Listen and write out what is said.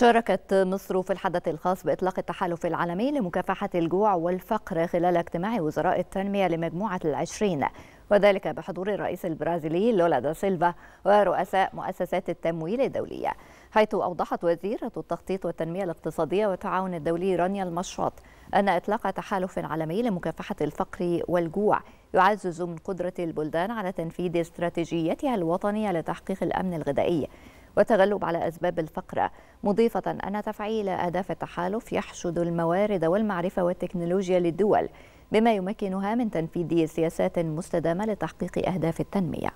شاركت مصر في الحدث الخاص بإطلاق التحالف العالمي لمكافحة الجوع والفقر خلال اجتماع وزراء التنمية لمجموعة العشرين وذلك بحضور الرئيس البرازيلي لولا دا سيلفا ورؤساء مؤسسات التمويل الدولية حيث أوضحت وزيرة التخطيط والتنمية الاقتصادية والتعاون الدولي رانيا المشاط أن إطلاق تحالف عالمي لمكافحة الفقر والجوع يعزز من قدرة البلدان على تنفيذ استراتيجيتها الوطنية لتحقيق الأمن الغذائي والتغلب على أسباب الفقر مضيفة أن تفعيل أهداف التحالف يحشد الموارد والمعرفة والتكنولوجيا للدول بما يمكنها من تنفيذ سياسات مستدامة لتحقيق أهداف التنمية